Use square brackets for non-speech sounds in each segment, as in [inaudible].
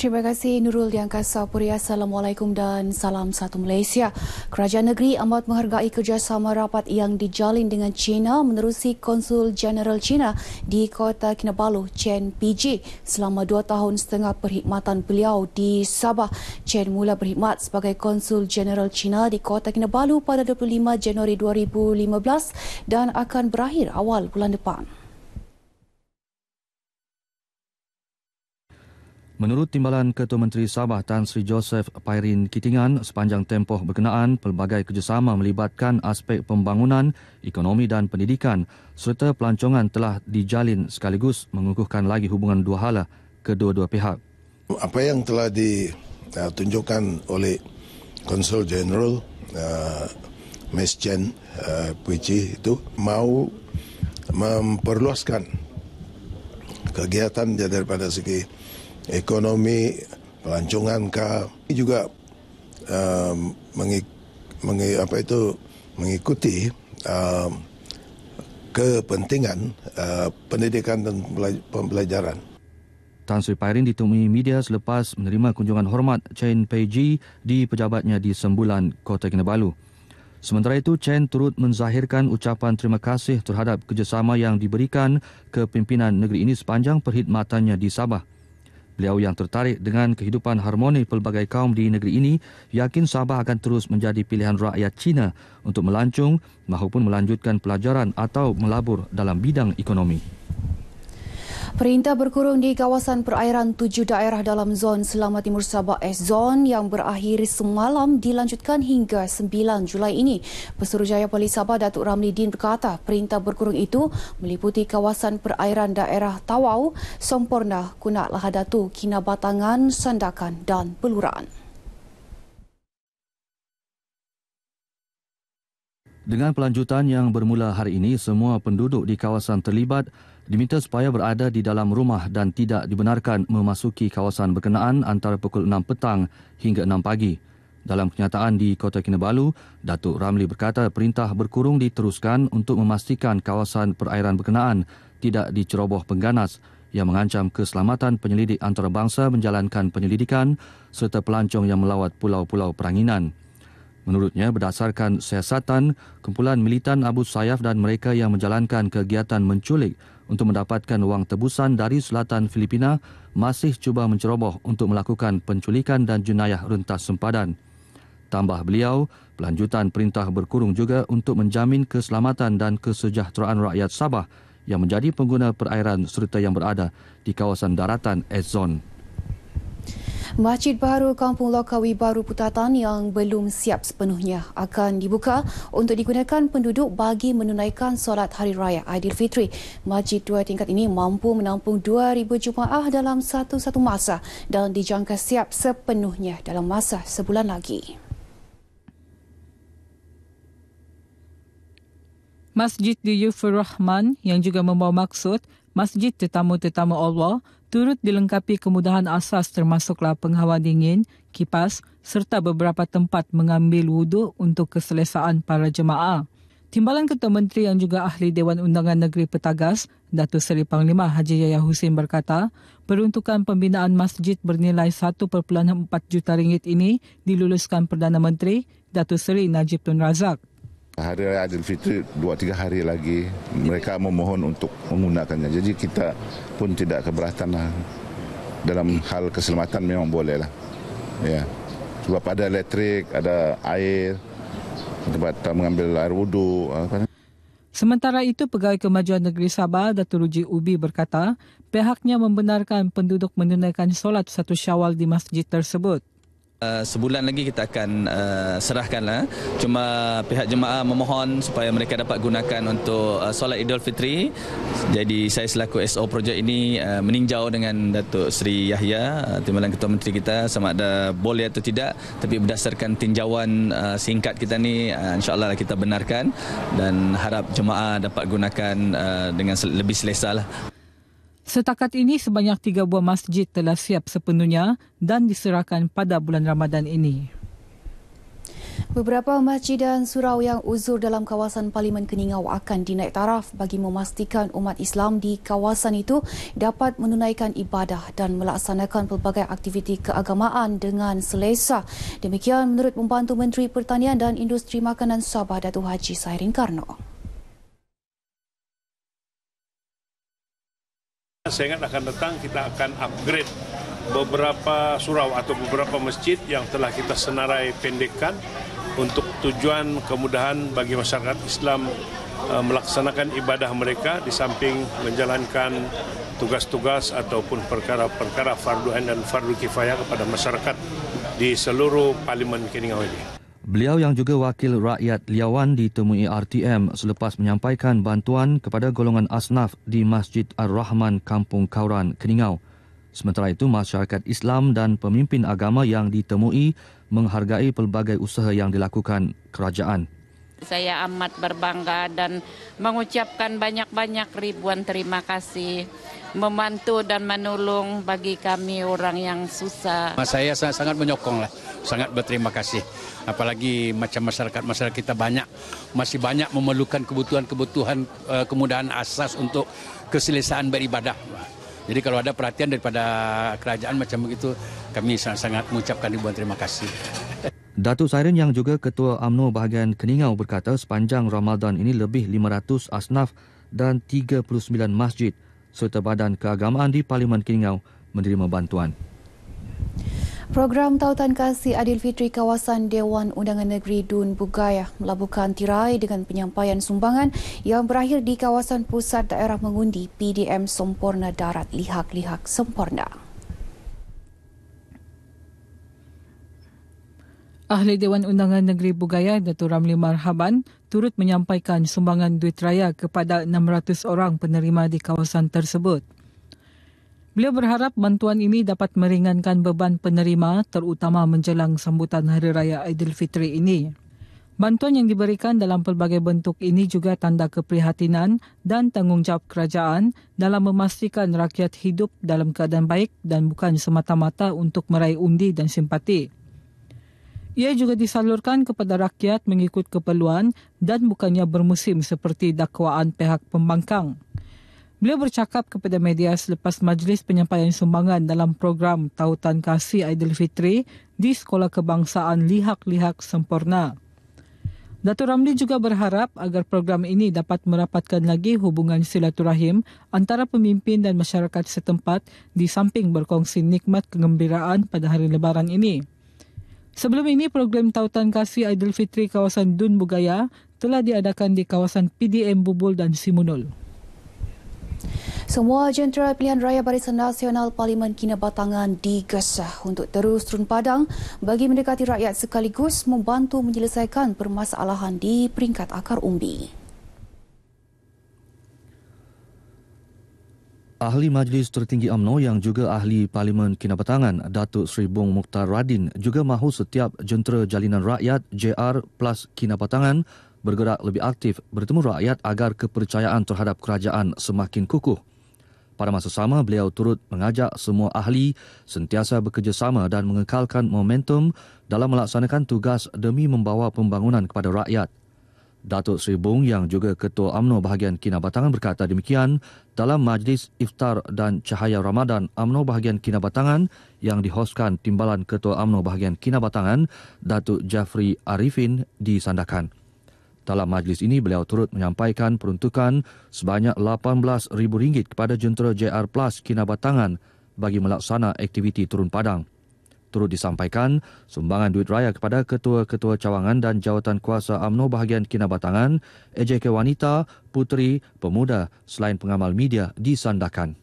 Terima kasih Nurul yang kasau Puria. Assalamualaikum dan salam satu Malaysia. Kerajaan negeri amat menghargai kerjasama rapat yang dijalin dengan China menerusi Konsul General China di Kota Kinabalu, Chen PJ, Selama dua tahun setengah perkhidmatan beliau di Sabah, Chen mula berkhidmat sebagai Konsul General China di Kota Kinabalu pada 25 Januari 2015 dan akan berakhir awal bulan depan. Menurut Timbalan Ketua Menteri Sabah Tan Sri Joseph Pairin Kitingan, sepanjang tempoh berkenaan, pelbagai kerjasama melibatkan aspek pembangunan, ekonomi dan pendidikan serta pelancongan telah dijalin sekaligus mengukuhkan lagi hubungan dua hala kedua-dua pihak. Apa yang telah ditunjukkan eh, oleh Konsul General uh, eh, Mes Chen uh, eh, Puici itu mahu memperluaskan kegiatan daripada segi ekonomi, pelancongan kah, juga uh, um, mengik, mengi, apa itu, mengikuti uh, kepentingan uh, pendidikan dan pembelajaran. Tan Sri Pairin ditemui media selepas menerima kunjungan hormat Chen Peiji di pejabatnya di Sembulan, Kota Kinabalu. Sementara itu, Chen turut menzahirkan ucapan terima kasih terhadap kerjasama yang diberikan ke pimpinan negeri ini sepanjang perkhidmatannya di Sabah. Beliau yang tertarik dengan kehidupan harmoni pelbagai kaum di negeri ini yakin Sabah akan terus menjadi pilihan rakyat China untuk melancung maupun melanjutkan pelajaran atau melabur dalam bidang ekonomi. Perintah berkurung di kawasan perairan tujuh daerah dalam zon Selamat Timur Sabah S Zone yang berakhir semalam dilanjutkan hingga 9 Julai ini. Pesuruhjaya Polis Sabah Datuk Ramli Din berkata perintah berkurung itu meliputi kawasan perairan daerah Tawau, Somporna, Kunak Lahadatu, Kinabatangan, Sandakan dan Peluraan. Dengan pelanjutan yang bermula hari ini, semua penduduk di kawasan terlibat diminta supaya berada di dalam rumah dan tidak dibenarkan memasuki kawasan berkenaan antara pukul 6 petang hingga 6 pagi. Dalam kenyataan di Kota Kinabalu, Datuk Ramli berkata perintah berkurung diteruskan untuk memastikan kawasan perairan berkenaan tidak diceroboh pengganas yang mengancam keselamatan penyelidik antarabangsa menjalankan penyelidikan serta pelancong yang melawat pulau-pulau peranginan. Menurutnya, berdasarkan siasatan, kumpulan militan Abu Sayyaf dan mereka yang menjalankan kegiatan menculik untuk mendapatkan wang tebusan dari selatan Filipina masih cuba menceroboh untuk melakukan penculikan dan jenayah rentas sempadan. Tambah beliau, pelanjutan perintah berkurung juga untuk menjamin keselamatan dan kesejahteraan rakyat Sabah yang menjadi pengguna perairan serta yang berada di kawasan daratan Ezon. Ez Masjid baru Kampung Lokawi Baru Putatan yang belum siap sepenuhnya akan dibuka untuk digunakan penduduk bagi menunaikan solat Hari Raya Aidilfitri. Masjid dua tingkat ini mampu menampung 2,000 jemaah dalam satu-satu masa dan dijangka siap sepenuhnya dalam masa sebulan lagi. Masjid Diyufur Rahman yang juga membawa maksud masjid tetamu-tetamu Allah turut dilengkapi kemudahan asas termasuklah penghawa dingin, kipas serta beberapa tempat mengambil wudhu untuk keselesaan para jemaah. Timbalan Ketua Menteri yang juga Ahli Dewan Undangan Negeri Petagas, Datuk Seri Panglima Haji Yahya Hussein berkata, peruntukan pembinaan masjid bernilai 1.4 juta ringgit ini diluluskan Perdana Menteri, Datuk Seri Najib Tun Razak. Hari Raya Aidilfitri dua tiga hari lagi mereka memohon untuk menggunakannya. Jadi kita pun tidak keberatan lah. Dalam hal keselamatan memang boleh lah. Ya. Sebab ada elektrik, ada air, tempat mengambil air wudhu. Sementara itu, Pegawai Kemajuan Negeri Sabah, Datuk Ruji Ubi berkata, pihaknya membenarkan penduduk menunaikan solat satu syawal di masjid tersebut. Eh, sebulan lagi kita akan uh, serahkanlah cuma pihak jemaah memohon supaya mereka dapat gunakan untuk uh, solat Fitri. jadi saya selaku SO projek ini uh, meninjau dengan Datuk Seri Yahya uh, Timbalan Ketua Menteri kita sama ada boleh atau tidak tapi berdasarkan tinjauan uh, singkat kita ni uh, insyaallah kita benarkan dan harap jemaah dapat gunakan uh, dengan lebih selesa lah Setakat ini sebanyak tiga buah masjid telah siap sepenuhnya dan diserahkan pada bulan Ramadan ini. Beberapa masjid dan surau yang uzur dalam kawasan Parlimen Keningau akan dinaik taraf bagi memastikan umat Islam di kawasan itu dapat menunaikan ibadah dan melaksanakan pelbagai aktiviti keagamaan dengan selesa. Demikian menurut Pembantu Menteri Pertanian dan Industri Makanan Sabah Datuk Haji Sairin Karno. Saya ingat akan datang kita akan upgrade beberapa surau atau beberapa masjid yang telah kita senarai pendekkan untuk tujuan kemudahan bagi masyarakat Islam eh, melaksanakan ibadah mereka di samping menjalankan tugas-tugas ataupun perkara-perkara fardu ain dan fardu kifayah kepada masyarakat di seluruh parlimen Keningau ini. Beliau yang juga wakil rakyat Liawan ditemui RTM selepas menyampaikan bantuan kepada golongan asnaf di Masjid Ar-Rahman Kampung Kauran, Keningau. Sementara itu, masyarakat Islam dan pemimpin agama yang ditemui menghargai pelbagai usaha yang dilakukan kerajaan. Saya amat berbangga dan mengucapkan banyak-banyak ribuan terima kasih membantu dan menolong bagi kami orang yang susah. Mas Saya sangat, sangat menyokong lah, sangat berterima kasih. Apalagi macam masyarakat masyarakat kita banyak masih banyak memerlukan kebutuhan-kebutuhan eh, kemudahan asas untuk keselesaan beribadah. Jadi kalau ada perhatian daripada kerajaan macam begitu, kami sangat-sangat mengucapkan ribuan terima kasih. [laughs] Datuk Sairin yang juga Ketua Amno bahagian Keningau berkata sepanjang Ramadan ini lebih 500 asnaf dan 39 masjid serta Badan Keagamaan di Parlimen Keningau menerima bantuan. Program Tautan Kasih Adil Fitri Kawasan Dewan Undangan Negeri Dun Bugaya melabuhkan tirai dengan penyampaian sumbangan yang berakhir di kawasan pusat daerah mengundi PDM Sempurna Darat Lihak-Lihak Sempurna. Ahli Dewan Undangan Negeri Bugaya Dato' Ramli Marhaban turut menyampaikan sumbangan duit raya kepada 600 orang penerima di kawasan tersebut. Beliau berharap bantuan ini dapat meringankan beban penerima terutama menjelang sambutan Hari Raya Aidilfitri ini. Bantuan yang diberikan dalam pelbagai bentuk ini juga tanda keprihatinan dan tanggungjawab kerajaan dalam memastikan rakyat hidup dalam keadaan baik dan bukan semata-mata untuk meraih undi dan simpati. Ia juga disalurkan kepada rakyat mengikut keperluan dan bukannya bermusim seperti dakwaan pihak pembangkang. Beliau bercakap kepada media selepas majlis penyampaian sumbangan dalam program Tautan Kasih Aidilfitri di Sekolah Kebangsaan Lihak-Lihak Sempurna. Datuk Ramli juga berharap agar program ini dapat merapatkan lagi hubungan silaturahim antara pemimpin dan masyarakat setempat di samping berkongsi nikmat kegembiraan pada hari lebaran ini. Sebelum ini, program tautan kasih Aidilfitri kawasan Dun Bugaya telah diadakan di kawasan PDM Bubul dan Simunol. Semua jentera pilihan raya Barisan Nasional Parlimen Kinabatangan digesah untuk terus turun padang bagi mendekati rakyat sekaligus membantu menyelesaikan permasalahan di peringkat akar umbi. Ahli Majlis Tertinggi AMNO yang juga Ahli Parlimen Kinabatangan, Datuk Seri Bung Mukhtar Radin juga mahu setiap Jentera Jalinan Rakyat JR Plus Kinabatangan bergerak lebih aktif bertemu rakyat agar kepercayaan terhadap kerajaan semakin kukuh. Pada masa sama, beliau turut mengajak semua ahli sentiasa bekerjasama dan mengekalkan momentum dalam melaksanakan tugas demi membawa pembangunan kepada rakyat. Datuk Sri Bung yang juga Ketua Amno Bahagian Kinabatangan berkata demikian dalam Majlis Iftar dan Cahaya Ramadan Amno Bahagian Kinabatangan yang dihoskan Timbalan Ketua Amno Bahagian Kinabatangan Datuk Jafri Arifin disandakan. Dalam majlis ini beliau turut menyampaikan peruntukan sebanyak RM18,000 kepada jentera JR Plus Kinabatangan bagi melaksana aktiviti turun padang. Turut disampaikan, sumbangan duit raya kepada ketua-ketua cawangan dan jawatan kuasa UMNO bahagian Kinabatangan, EJK Wanita, Puteri, Pemuda selain pengamal media disandakan.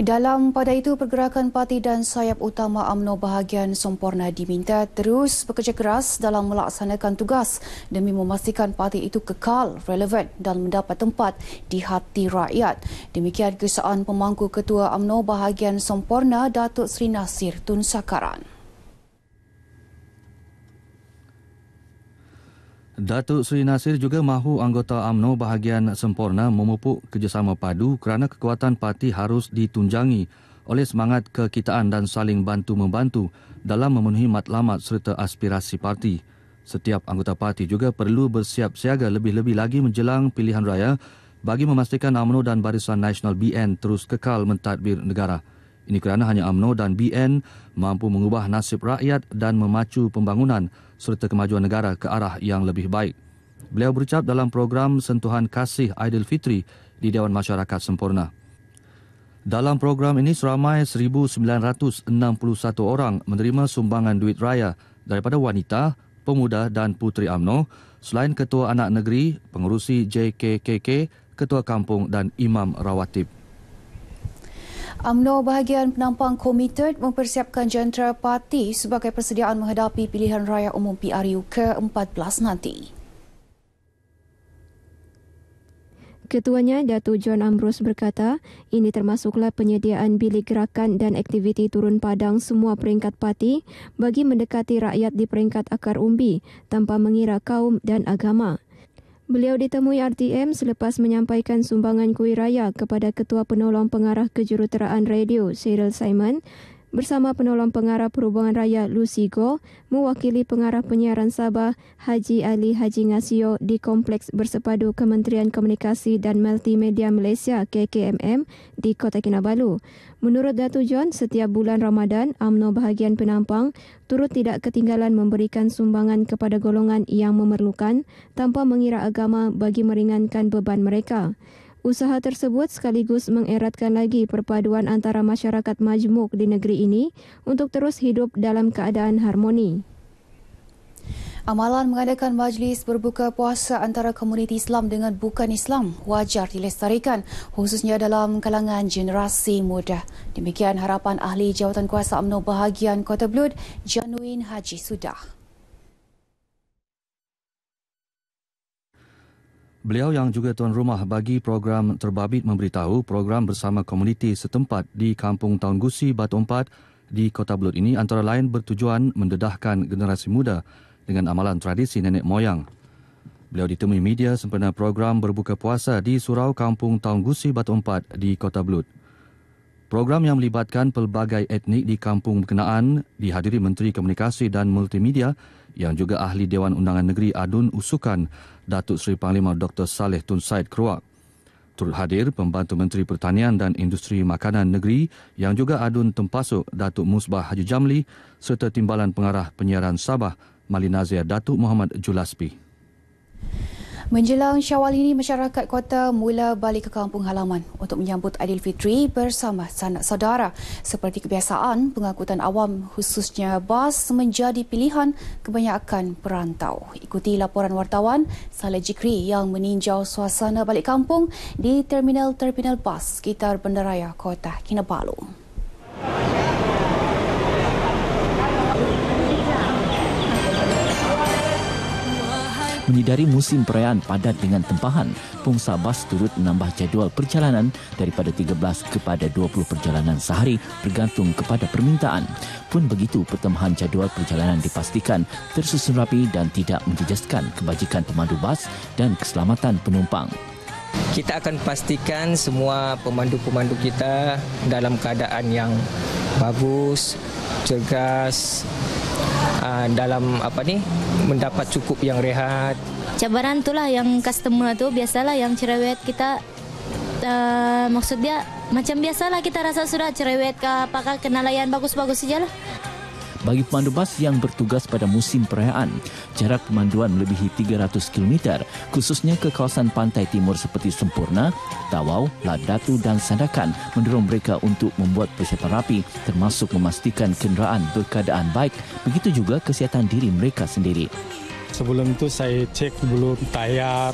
Dalam pada itu, pergerakan parti dan sayap utama UMNO Bahagian Somporna diminta terus bekerja keras dalam melaksanakan tugas demi memastikan parti itu kekal, relevan dan mendapat tempat di hati rakyat. Demikian kesaan pemangku ketua UMNO Bahagian Somporna, Datuk Sri Nasir Tun Sakaran. Datuk Seri Nasir juga mahu anggota AMNO bahagian sempurna memupuk kerjasama padu kerana kekuatan parti harus ditunjangi oleh semangat kekitaan dan saling bantu-membantu dalam memenuhi matlamat serta aspirasi parti. Setiap anggota parti juga perlu bersiap siaga lebih-lebih lagi menjelang pilihan raya bagi memastikan AMNO dan Barisan Nasional BN terus kekal mentadbir negara. Ini kerana hanya AMNO dan BN mampu mengubah nasib rakyat dan memacu pembangunan serta kemajuan negara ke arah yang lebih baik. Beliau berucap dalam program Sentuhan Kasih Aidilfitri di Dewan Masyarakat Sempurna. Dalam program ini, seramai 1,961 orang menerima sumbangan duit raya daripada wanita, pemuda dan putri AMNO selain Ketua Anak Negeri, pengerusi JKKK, Ketua Kampung dan Imam Rawatib. UMNO bahagian penampang komited mempersiapkan jentera parti sebagai persediaan menghadapi pilihan raya umum PRU ke-14 nanti. Ketuanya, Datu John Ambrose berkata, ini termasuklah penyediaan bilik gerakan dan aktiviti turun padang semua peringkat parti bagi mendekati rakyat di peringkat akar umbi tanpa mengira kaum dan agama. Beliau ditemui RTM selepas menyampaikan sumbangan kuih raya kepada Ketua Penolong Pengarah Kejuruteraan Radio, Cyril Simon, bersama penolong pengarah perhubungan raya Lucy Go, mewakili pengarah penyiaran Sabah Haji Ali Haji Ngasio di Kompleks Bersepadu Kementerian Komunikasi dan Multimedia Malaysia KKMM di Kota Kinabalu. Menurut Datu John, setiap bulan Ramadan, UMNO bahagian penampang turut tidak ketinggalan memberikan sumbangan kepada golongan yang memerlukan tanpa mengira agama bagi meringankan beban mereka. Usaha tersebut sekaligus mengeratkan lagi perpaduan antara masyarakat majmuk di negeri ini untuk terus hidup dalam keadaan harmoni. Amalan mengadakan majlis berbuka puasa antara komuniti Islam dengan bukan Islam wajar dilestarikan khususnya dalam kalangan generasi muda. Demikian harapan ahli jawatan kuasa UMNO bahagian Kota Blud, Januin Haji Sudah. Beliau yang juga tuan rumah bagi program terbabit memberitahu program bersama komuniti setempat di Kampung Taun Gusi Batu Empat di Kota Belud ini antara lain bertujuan mendedahkan generasi muda dengan amalan tradisi nenek moyang. Beliau ditemui media sempena program berbuka puasa di Surau Kampung Taun Gusi Batu Empat di Kota Belud. Program yang melibatkan pelbagai etnik di kampung berkenaan dihadiri Menteri Komunikasi dan Multimedia yang juga Ahli Dewan Undangan Negeri Adun Usukan, Datuk Seri Panglima Dr. Saleh Tun Said Keruak. Turut hadir Pembantu Menteri Pertanian dan Industri Makanan Negeri yang juga Adun Tempasuk, Datuk Musbah Haji Jamli serta Timbalan Pengarah Penyiaran Sabah, Malinazir Datuk Muhammad Julaspi. Menjelang Syawal ini masyarakat kota mula balik ke kampung halaman untuk menyambut Aidilfitri bersama sanak saudara. Seperti kebiasaan, pengangkutan awam khususnya bas menjadi pilihan kebanyakan perantau. Ikuti laporan wartawan Saleh Jikri yang meninjau suasana balik kampung di terminal-terminal bas sekitar bandaraya Kota Kinabalu. menyedari musim perayaan padat dengan tempahan. Pungsa bas turut menambah jadual perjalanan daripada 13 kepada 20 perjalanan sehari bergantung kepada permintaan. Pun begitu, pertambahan jadual perjalanan dipastikan tersusun rapi dan tidak menjejaskan kebajikan pemandu bas dan keselamatan penumpang. Kita akan pastikan semua pemandu-pemandu kita dalam keadaan yang bagus, cergas, uh, dalam apa ni mendapat cukup yang rehat. Cabaran tu lah yang customer tu biasalah yang cerewet kita uh, maksud dia macam biasalah kita rasa sudah cerewet ke apakah kenalayan bagus-bagus saja lah bagi pemandu bas yang bertugas pada musim perayaan. Jarak pemanduan melebihi 300 km, khususnya ke kawasan pantai timur seperti Sempurna, Tawau, Ladatu dan Sandakan mendorong mereka untuk membuat persiapan rapi termasuk memastikan kenderaan berkeadaan baik, begitu juga kesihatan diri mereka sendiri. Sebelum itu saya cek belum tayar,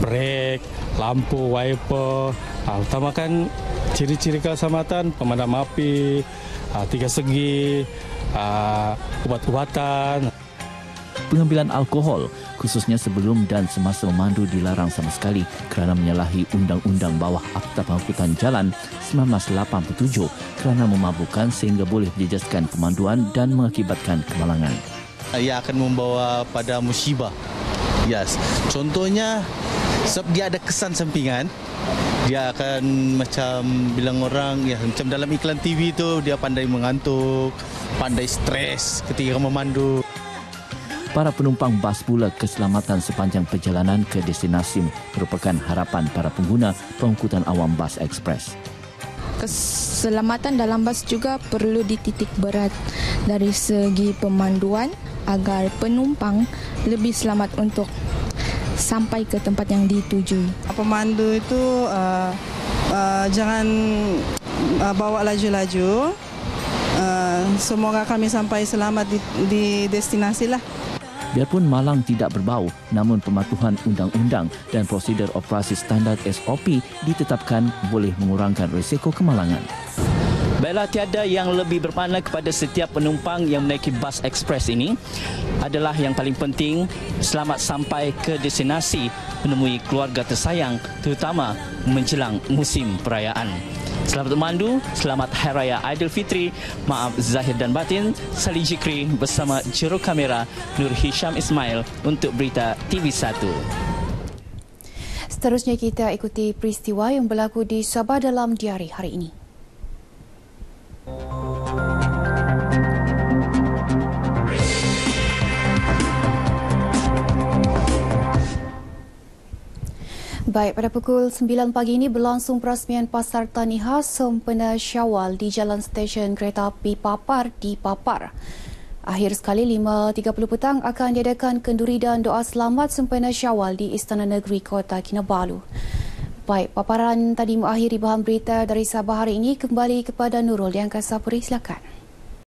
brek, lampu, wiper. Nah, utamakan ciri-ciri keselamatan, pemadam api, ah, tiga segi, uh, ah, ubat-ubatan. Pengambilan alkohol, khususnya sebelum dan semasa memandu dilarang sama sekali kerana menyalahi undang-undang bawah Akta Pengangkutan Jalan 1987 kerana memabukkan sehingga boleh dijejaskan pemanduan dan mengakibatkan kemalangan. Ia akan membawa pada musibah. Yes. Contohnya, sebab dia ada kesan sempingan dia akan macam bilang orang ya macam dalam iklan TV tu dia pandai mengantuk, pandai stres ketika memandu. Para penumpang bas pula keselamatan sepanjang perjalanan ke destinasi merupakan harapan para pengguna pengangkutan awam bas ekspres. Keselamatan dalam bas juga perlu dititik berat dari segi pemanduan agar penumpang lebih selamat untuk sampai ke tempat yang dituju. Pemandu itu uh, uh, jangan uh, bawa laju-laju. Uh, semoga kami sampai selamat di, di destinasi lah. Biarpun Malang tidak berbau, namun pematuhan undang-undang dan prosedur operasi standar SOP ditetapkan boleh mengurangkan risiko kemalangan. Baiklah, tiada yang lebih berpanah kepada setiap penumpang yang menaiki bus ekspres ini adalah yang paling penting selamat sampai ke destinasi menemui keluarga tersayang terutama menjelang musim perayaan. Selamat memandu, selamat Hari Raya Aidilfitri, maaf Zahir dan Batin, Salih Jikri bersama Juru Kamera Nur Hisham Ismail untuk Berita TV1. Seterusnya kita ikuti peristiwa yang berlaku di Sabah dalam diari hari ini. Baik, pada pukul 9 pagi ini berlangsung perasmian Pasar Taniha sempena Syawal di Jalan Stesen Kereta Api Papar di Papar. Akhir sekali 5.30 petang akan diadakan kenduri dan doa selamat sempena Syawal di Istana Negeri Kota Kinabalu. Baik, paparan tadi mengakhiri bahan berita dari Sabah hari ini kembali kepada Nurul di Puri. Silakan.